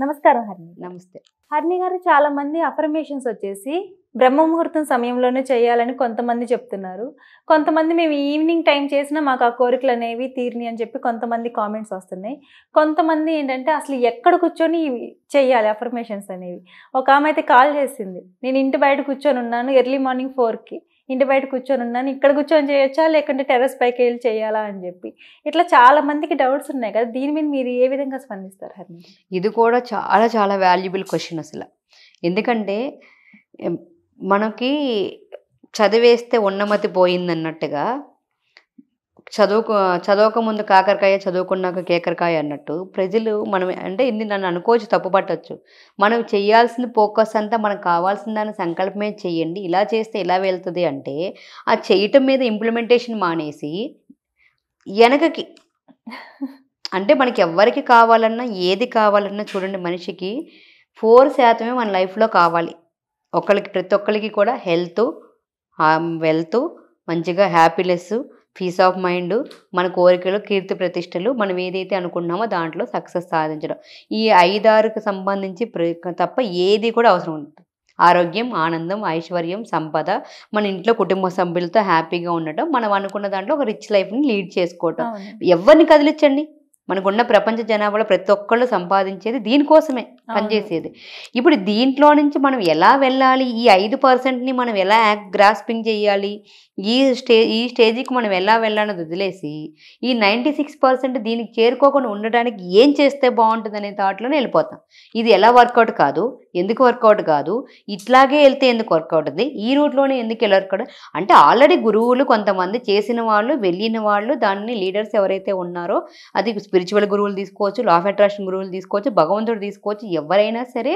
నమస్కారం హర్ణి నమస్తే హర్ణి గారు చాలా మంది అఫర్మేషన్స్ వచ్చేసి బ్రహ్మ ముహూర్తం సమయంలోనే చేయాలని కొంతమంది చెప్తున్నారు కొంతమంది మేము ఈవినింగ్ టైం చేసినా మాకు ఆ కోరికలు అనేవి తీరిని అని చెప్పి కొంతమంది కామెంట్స్ వస్తున్నాయి కొంతమంది ఏంటంటే అసలు ఎక్కడ కూర్చొని చేయాలి అఫర్మేషన్స్ అనేవి ఒక ఆమె అయితే కాల్ చేసింది నేను ఇంటి బయట కూర్చొని ఉన్నాను ఎర్లీ మార్నింగ్ ఫోర్కి ఇంటి బయట కూర్చొని ఉన్నాను ఇక్కడ కూర్చొని చేయొచ్చా లేకుంటే టెర్రస్ పైకి వెళ్ళి చేయాలా అని చెప్పి ఇట్లా చాలా మందికి డౌట్స్ ఉన్నాయి కదా దీని మీద మీరు ఏ విధంగా స్పందిస్తారు హరి ఇది కూడా చాలా చాలా వాల్యుబుల్ క్వశ్చన్ అసలు ఎందుకంటే మనకి చదివేస్తే ఉన్నమతి పోయిందన్నట్టుగా చదువుకు ముందు కాకరకాయ చదువుకున్నాక కేకరకాయ అన్నట్టు ప్రజలు మనం అంటే ఇది నన్ను అనుకోవచ్చు తప్పు పట్టచ్చు మనం చేయాల్సిన ఫోకస్ అంతా మనకు కావాల్సిన అని సంకల్పమే చేయండి ఇలా చేస్తే ఎలా వెళ్తుంది అంటే ఆ చేయటం మీద ఇంప్లిమెంటేషన్ మానేసి వెనకకి అంటే మనకి ఎవరికి కావాలన్నా ఏది కావాలన్నా చూడండి మనిషికి ఫోర్ శాతమే మన లైఫ్లో కావాలి ఒకరికి ప్రతి ఒక్కరికి కూడా హెల్త్ వెల్త్ మంచిగా హ్యాపీనెస్ పీస్ ఆఫ్ మైండ్ మన కోరికలు కీర్తి ప్రతిష్టలు మనం ఏదైతే అనుకున్నామో దాంట్లో సక్సెస్ సాధించడం ఈ ఐదారుకు సంబంధించి తప్ప ఏది కూడా అవసరం ఉంటుంది ఆరోగ్యం ఆనందం ఐశ్వర్యం సంపద మన ఇంట్లో కుటుంబ సభ్యులతో హ్యాపీగా ఉండటం మనం అనుకున్న దాంట్లో ఒక రిచ్ లైఫ్ని లీడ్ చేసుకోవటం ఎవరిని కదిలించండి మనకున్న ప్రపంచ జనాభాలో ప్రతి ఒక్కళ్ళు సంపాదించేది దీనికోసమే పనిచేసేది ఇప్పుడు దీంట్లో నుంచి మనం ఎలా వెళ్ళాలి ఈ ఐదు పర్సెంట్ని మనం ఎలా గ్రాస్పింగ్ చేయాలి ఈ స్టే ఈ స్టేజ్కి మనం ఎలా వెళ్ళాలని వదిలేసి ఈ నైంటీ సిక్స్ పర్సెంట్ దీనికి చేరుకోకుండా ఉండడానికి ఏం చేస్తే బాగుంటుంది అనే థాట్లోనే వెళ్ళిపోతాం ఇది ఎలా వర్కౌట్ కాదు ఎందుకు వర్కౌట్ కాదు ఇట్లాగే వెళ్తే ఎందుకు వర్కౌట్ ఉంది ఈ రూట్లోనే ఎందుకు వర్కౌట్ అంటే ఆల్రెడీ గురువులు కొంతమంది చేసిన వాళ్ళు వెళ్ళిన వాళ్ళు దాన్ని లీడర్స్ ఎవరైతే ఉన్నారో అది స్పిరిచువల్ గురువులు తీసుకోవచ్చు లా ఆఫ్ అట్రాక్షన్ గురువులు తీసుకోవచ్చు భగవంతుడు తీసుకోవచ్చు ఎవరైనా సరే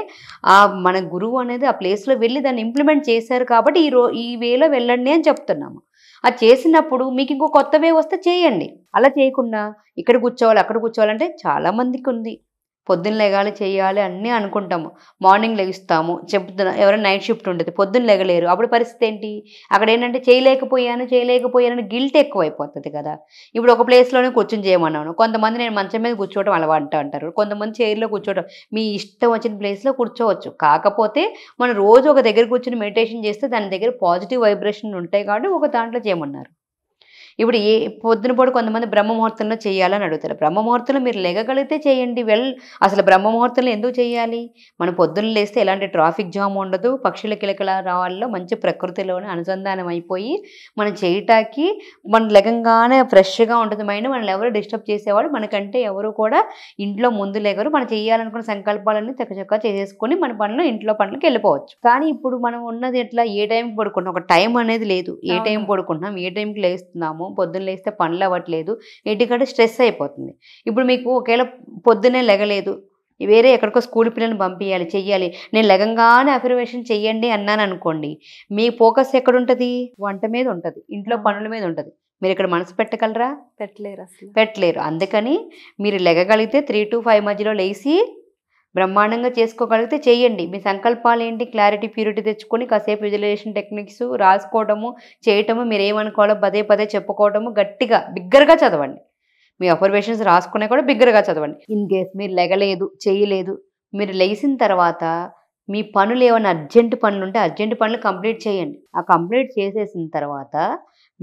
ఆ మన గురువు అనేది ఆ ప్లేస్లో వెళ్ళి దాన్ని ఇంప్లిమెంట్ చేశారు కాబట్టి ఈ రో ఈ వేలో వెళ్ళండి అని చెప్తున్నాము అది చేసినప్పుడు మీకు ఇంకో కొత్త వే వస్తే చేయండి అలా చేయకుండా ఇక్కడ కూర్చోవాలి అక్కడ కూర్చోవాలంటే చాలామందికి ఉంది పొద్దున్న లెగాలి చేయాలి అన్నీ అనుకుంటాము మార్నింగ్ లెగిస్తాము చెప్తున్నా ఎవరైనా నైట్ షిఫ్ట్ ఉండదు పొద్దున్న లెగలేరు అప్పుడు పరిస్థితి ఏంటి అక్కడ ఏంటంటే చేయలేకపోయాను చేయలేకపోయాను గిల్ట్ ఎక్కువైపోతుంది కదా ఇప్పుడు ఒక ప్లేస్లోనే కూర్చొని చేయమన్నాను కొంతమంది నేను మంచం మీద కూర్చోవడం అలవాటు అంటారు కొంతమంది చైర్లో కూర్చోవడం మీ ఇష్టం వచ్చిన ప్లేస్లో కూర్చోవచ్చు కాకపోతే మనం రోజు ఒక దగ్గర కూర్చొని మెడిటేషన్ చేస్తే దాని దగ్గర పాజిటివ్ వైబ్రేషన్ ఉంటాయి కాబట్టి ఒక దాంట్లో చేయమన్నారు ఇప్పుడు ఏ పొద్దున పొడి కొంతమంది బ్రహ్మముహూర్తంలో చేయాలని అడుగుతారు బ్రహ్మముహూర్తంలో మీరు లెగగలిగితే చేయండి వెల్ అసలు బ్రహ్మముహూర్తంలో ఎందుకు చేయాలి మనం పొద్దున్న లేస్తే ఎలాంటి ట్రాఫిక్ జామ్ ఉండదు పక్షుల కిలకల రావాల్లో మంచి ప్రకృతిలోనే అనుసంధానం అయిపోయి మనం చేయటానికి మన లెగంగానే ఫ్రెష్గా ఉంటుంది మైండ్ మనల్ని ఎవరు డిస్టర్బ్ చేసేవాడు మనకంటే ఎవరు కూడా ఇంట్లో ముందు లేగరు మనం చేయాలనుకున్న సంకల్పాలన్నీ చక్కచక్క చేసేసుకొని మన పనులు ఇంట్లో పనులకు వెళ్ళిపోవచ్చు కానీ ఇప్పుడు మనం ఉన్నది ఎట్లా ఏ టైంకి పడుకున్నాం ఒక టైం అనేది లేదు ఏ టైం పడుకున్నాం ఏ టైంకి లేస్తున్నాము పొద్దున్న లేస్తే పనులు అవ్వట్లేదు ఇంటికాడ స్ట్రెస్ అయిపోతుంది ఇప్పుడు మీకు ఒకవేళ పొద్దున్నే లెగలేదు వేరే ఎక్కడికో స్కూల్ పిల్లల్ని పంపించాలి చెయ్యాలి నేను లెగంగానే అఫర్మేషన్ చెయ్యండి అన్నాను అనుకోండి మీ ఫోకస్ ఎక్కడుంటుంది వంట మీద ఉంటుంది ఇంట్లో పనుల మీద ఉంటుంది మీరు ఇక్కడ మనసు పెట్టగలరా పెట్టలేరు అసలు పెట్టలేరు అందుకని మీరు లెగగలిగితే త్రీ టు ఫైవ్ మధ్యలో లేచి బ్రహ్మాండంగా చేసుకోగలిగితే చేయండి మీ సంకల్పాలు ఏంటి క్లారిటీ ప్యూరిటీ తెచ్చుకొని కాసేపు విజువలైజేషన్ టెక్నిక్స్ రాసుకోవడము చేయటము మీరు ఏమనుకోవాలో పదే పదే చెప్పుకోవడము గట్టిగా బిగ్గరగా చదవండి మీ అఫర్వేషన్స్ రాసుకునే కూడా బిగ్గరగా చదవండి ఇన్ కేస్ మీరు లెగలేదు చేయలేదు మీరు లేచిన తర్వాత మీ పనులు ఏమైనా అర్జెంట్ పనులు ఉంటే అర్జెంట్ పనులు కంప్లీట్ చేయండి ఆ కంప్లీట్ చేసేసిన తర్వాత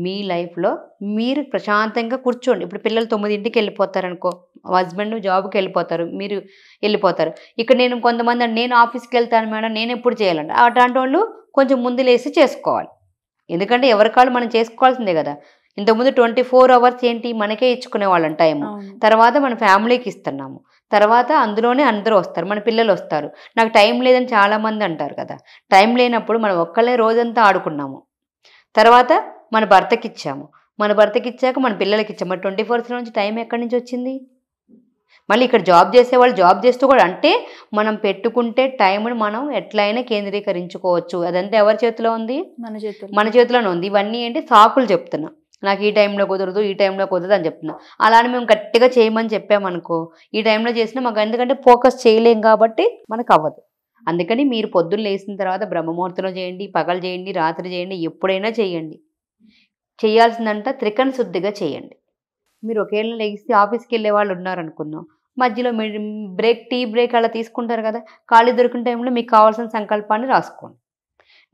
మీ లైఫ్లో మీరు ప్రశాంతంగా కూర్చోండి ఇప్పుడు పిల్లలు తొమ్మిదింటికి వెళ్ళిపోతారనుకో హస్బెండ్ జాబ్కి వెళ్ళిపోతారు మీరు వెళ్ళిపోతారు ఇక్కడ నేను కొంతమంది నేను ఆఫీస్కి వెళ్తాను మేడం నేను ఎప్పుడు చేయాలంటే అట్లాంటి వాళ్ళు కొంచెం ముందు లేసి చేసుకోవాలి ఎందుకంటే ఎవరి కాళ్ళు మనం చేసుకోవాల్సిందే కదా ఇంతకుముందు ట్వంటీ ఫోర్ అవర్స్ ఏంటి మనకే ఇచ్చుకునే వాళ్ళం టైం తర్వాత మన ఫ్యామిలీకి ఇస్తున్నాము తర్వాత అందులోనే అందరూ వస్తారు మన పిల్లలు వస్తారు నాకు టైం లేదని చాలామంది అంటారు కదా టైం లేనప్పుడు మనం ఒక్కళ్ళే రోజంతా ఆడుకున్నాము తర్వాత మన భర్తకి ఇచ్చాము మన భర్తకి ఇచ్చాక మన పిల్లలకి ఇచ్చాము ట్వంటీ ఫోర్స్ నుంచి టైం ఎక్కడి నుంచి వచ్చింది మళ్ళీ ఇక్కడ జాబ్ చేసే వాళ్ళు జాబ్ చేస్తూ కూడా అంటే మనం పెట్టుకుంటే టైంను మనం ఎట్లయినా కేంద్రీకరించుకోవచ్చు అదంతా ఎవరి చేతిలో ఉంది మన చేతిలో మన చేతిలోనే ఉంది ఇవన్నీ ఏంటి సాకులు చెప్తున్నా నాకు ఈ టైంలో కుదరదు ఈ టైంలో కుదరదు అని చెప్తున్నా అలానే మేము గట్టిగా చేయమని చెప్పామనుకో ఈ టైంలో చేసినా మాకు ఎందుకంటే ఫోకస్ చేయలేం కాబట్టి మనకు అవ్వదు అందుకని మీరు పొద్దున్న లేచిన తర్వాత బ్రహ్మముహూర్తంలో చేయండి పగలు చేయండి రాత్రి చేయండి ఎప్పుడైనా చేయండి చేయాల్సిందంట త్రికణ శుద్ధిగా చేయండి మీరు ఒకేళ్ళ లేగిస్తే ఆఫీస్కి వెళ్ళే వాళ్ళు ఉన్నారనుకుందాం మధ్యలో మీరు బ్రేక్ టీ బ్రేక్ అలా తీసుకుంటారు కదా ఖాళీ దొరికిన టైంలో మీకు కావాల్సిన సంకల్పాన్ని రాసుకోండి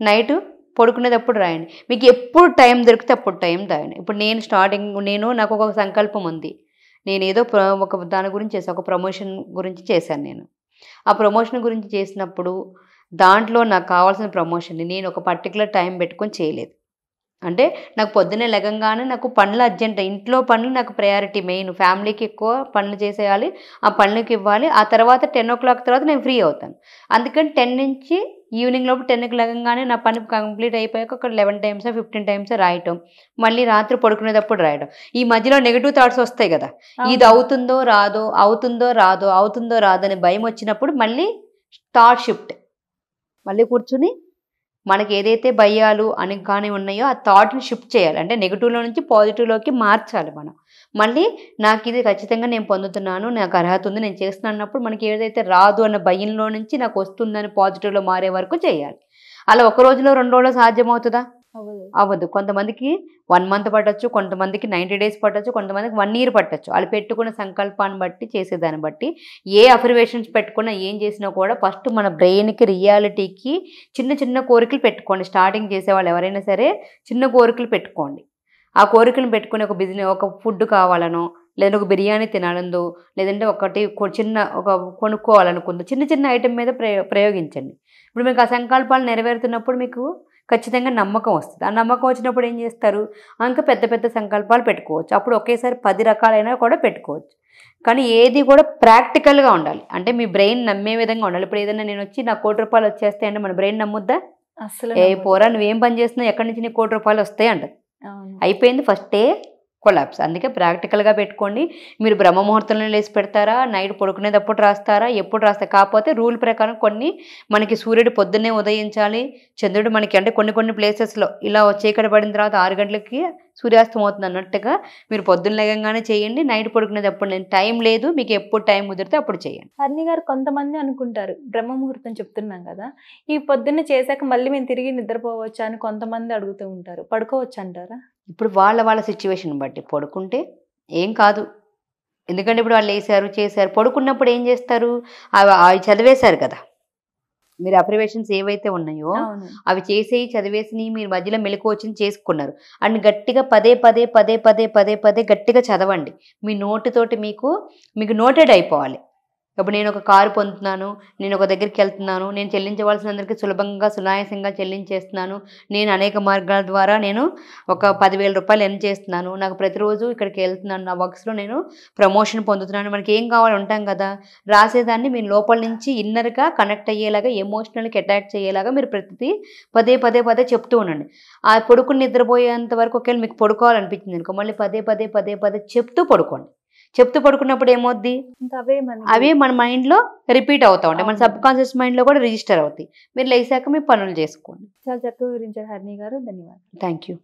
నైట్ పడుకునేటప్పుడు రాయండి మీకు ఎప్పుడు టైం దొరికితే అప్పుడు టైం రాయండి ఇప్పుడు నేను స్టార్టింగ్ నేను నాకు ఒక సంకల్పం ఉంది నేను ఏదో ఒక దాని గురించి చేశాను ఒక ప్రమోషన్ గురించి చేశాను నేను ఆ ప్రమోషన్ గురించి చేసినప్పుడు దాంట్లో నాకు కావాల్సిన ప్రమోషన్ని నేను ఒక పర్టికులర్ టైం పెట్టుకొని చేయలేదు అంటే నాకు పొద్దున్నే లెగంగానే నాకు పనులు అర్జెంట్ ఇంట్లో పనులు నాకు ప్రయారిటీ మెయిన్ ఫ్యామిలీకి ఎక్కువ పనులు చేసేయాలి ఆ పనులకి ఇవ్వాలి ఆ తర్వాత టెన్ ఓ క్లాక్ తర్వాత నేను ఫ్రీ అవుతాను అందుకని టెన్ నుంచి ఈవినింగ్ లోపు టెన్కి లెగంగానే నా పని కంప్లీట్ అయిపోయాక ఒక లెవెన్ టైమ్స్ ఫిఫ్టీన్ టైమ్స్ రాయటం మళ్ళీ రాత్రి పడుకునేటప్పుడు రాయడం ఈ మధ్యలో నెగిటివ్ థాట్స్ వస్తాయి కదా ఇది అవుతుందో రాదో అవుతుందో రాదో అవుతుందో రాదో అనే భయం వచ్చినప్పుడు మళ్ళీ థాట్ షిఫ్ట్ మళ్ళీ కూర్చుని మనకి ఏదైతే భయాలు అని కానీ ఉన్నాయో ఆ థాట్ని షిఫ్ట్ చేయాలి అంటే నెగిటివ్లో నుంచి పాజిటివ్లోకి మార్చాలి మనం మళ్ళీ నాకు ఇది ఖచ్చితంగా నేను పొందుతున్నాను నాకు అర్హత ఉంది నేను చేస్తున్నాను అన్నప్పుడు మనకి ఏదైతే రాదు అన్న భయంలో నుంచి నాకు వస్తుందని పాజిటివ్లో మారే వరకు చేయాలి అలా ఒక రోజులో రెండు రోజులు సాధ్యమవుతుందా అవ్వదు కొంతమందికి వన్ మంత్ పట్టచ్చు కొంతమందికి నైంటీ డేస్ పట్టచ్చు కొంతమందికి వన్ ఇయర్ పట్టచ్చు వాళ్ళు పెట్టుకున్న సంకల్పాన్ని బట్టి చేసేదాన్ని బట్టి ఏ అఫర్వేషన్స్ పెట్టుకున్నా ఏం చేసినా కూడా ఫస్ట్ మన బ్రెయిన్కి రియాలిటీకి చిన్న చిన్న కోరికలు పెట్టుకోండి స్టార్టింగ్ చేసేవాళ్ళు ఎవరైనా సరే చిన్న కోరికలు పెట్టుకోండి ఆ కోరికను పెట్టుకుని ఒక బిజినెస్ ఒక ఫుడ్ కావాలనో లేదంటే ఒక బిర్యానీ తినాలందో లేదంటే ఒకటి చిన్న ఒక కొనుక్కోవాలనుకుందో చిన్న చిన్న ఐటెం మీద ప్రయోగించండి ఇప్పుడు మీకు ఆ సంకల్పాలు నెరవేరుతున్నప్పుడు మీకు ఖచ్చితంగా నమ్మకం వస్తుంది ఆ నమ్మకం వచ్చినప్పుడు ఏం చేస్తారు ఇంకా పెద్ద పెద్ద సంకల్పాలు పెట్టుకోవచ్చు అప్పుడు ఒకేసారి పది రకాలైనా కూడా పెట్టుకోవచ్చు కానీ ఏది కూడా ప్రాక్టికల్గా ఉండాలి అంటే మీ బ్రెయిన్ నమ్మే విధంగా ఉండాలి ఇప్పుడు ఏదైనా నేను వచ్చి నా కోటి రూపాయలు వచ్చేస్తే అంటే మన బ్రెయిన్ నమ్ముద్దా అసలు ఏ పోరా నువ్వేం పని చేస్తున్నావు ఎక్కడి నుంచి నీ కోటి రూపాయలు వస్తాయి అంటది అయిపోయింది ఫస్టే కొలాబ్స్ అందుకే ప్రాక్టికల్గా పెట్టుకోండి మీరు బ్రహ్మముహూర్తంలో లేచి పెడతారా నైట్ పడుకునేటప్పుడు రాస్తారా ఎప్పుడు రాస్తారు కాకపోతే రూల్ ప్రకారం కొన్ని మనకి సూర్యుడు పొద్దున్నే ఉదయించాలి చంద్రుడు మనకి అంటే కొన్ని కొన్ని ప్లేసెస్లో ఇలా చీకటి పడిన తర్వాత ఆరు గంటలకి సూర్యాస్తం అవుతుంది అన్నట్టుగా మీరు పొద్దున్న లేగంగానే చేయండి నైట్ పడుకునేటప్పుడు నేను టైం లేదు మీకు ఎప్పుడు టైం కుదిరితే అప్పుడు చేయండి అన్నీ గారు కొంతమంది అనుకుంటారు బ్రహ్మ ముహూర్తం చెప్తున్నాం కదా ఈ పొద్దున్న చేశాక మళ్ళీ మేము తిరిగి నిద్రపోవచ్చా అని కొంతమంది అడుగుతూ ఉంటారు పడుకోవచ్చు అంటారా ఇప్పుడు వాళ్ళ వాళ్ళ సిచ్యువేషన్ బట్టి పడుకుంటే ఏం కాదు ఎందుకంటే ఇప్పుడు వాళ్ళు వేసారు చేశారు పడుకున్నప్పుడు ఏం చేస్తారు అవి చదివేశారు కదా మీరు అప్రివేషన్స్ ఏవైతే ఉన్నాయో అవి చేసేవి చదివేసి మీరు మధ్యలో మెలకువచ్చింది చేసుకున్నారు అండ్ గట్టిగా పదే పదే పదే పదే పదే పదే గట్టిగా చదవండి మీ నోటితోటి మీకు మీకు నోటెడ్ అయిపోవాలి ఇప్పుడు నేను ఒక కారు పొందుతున్నాను నేను ఒక దగ్గరికి వెళ్తున్నాను నేను చెల్లించవలసిన అందరికీ సులభంగా సునాయాసంగా చెల్లించేస్తున్నాను నేను అనేక మార్గాల ద్వారా నేను ఒక పదివేల రూపాయలు ఎన్ చేస్తున్నాను నాకు ప్రతిరోజు ఇక్కడికి వెళ్తున్నాను నా వర్క్స్లో నేను ప్రమోషన్ పొందుతున్నాను మనకి ఏం కావాలి ఉంటాం కదా రాసేదాన్ని మీ లోపల నుంచి ఇన్నర్గా కనెక్ట్ అయ్యేలాగా ఎమోషనల్కి అటాక్ అయ్యేలాగా మీరు ప్రతిదీ పదే పదే పదే చెప్తూ ఉండండి ఆ పడుకుని నిద్రపోయేంత వరకు ఒకవేళ మీకు పడుకోవాలనిపించింది అనుకో మళ్ళీ పదే పదే పదే పదే చెప్తూ పడుకోండి చెప్తూ పడుకున్నప్పుడు ఏమవుద్ది అవే మన మైండ్లో రిపీట్ అవుతా ఉంటాయి మన సబ్ కాన్షియస్ మైండ్లో కూడా రిజిస్టర్ అవుతాయి మీరు లేసాక మీ పనులు చేసుకోండి చాలా చక్కగా వివరించారు హర్ని గారు ధన్యవాదాలు థ్యాంక్ యూ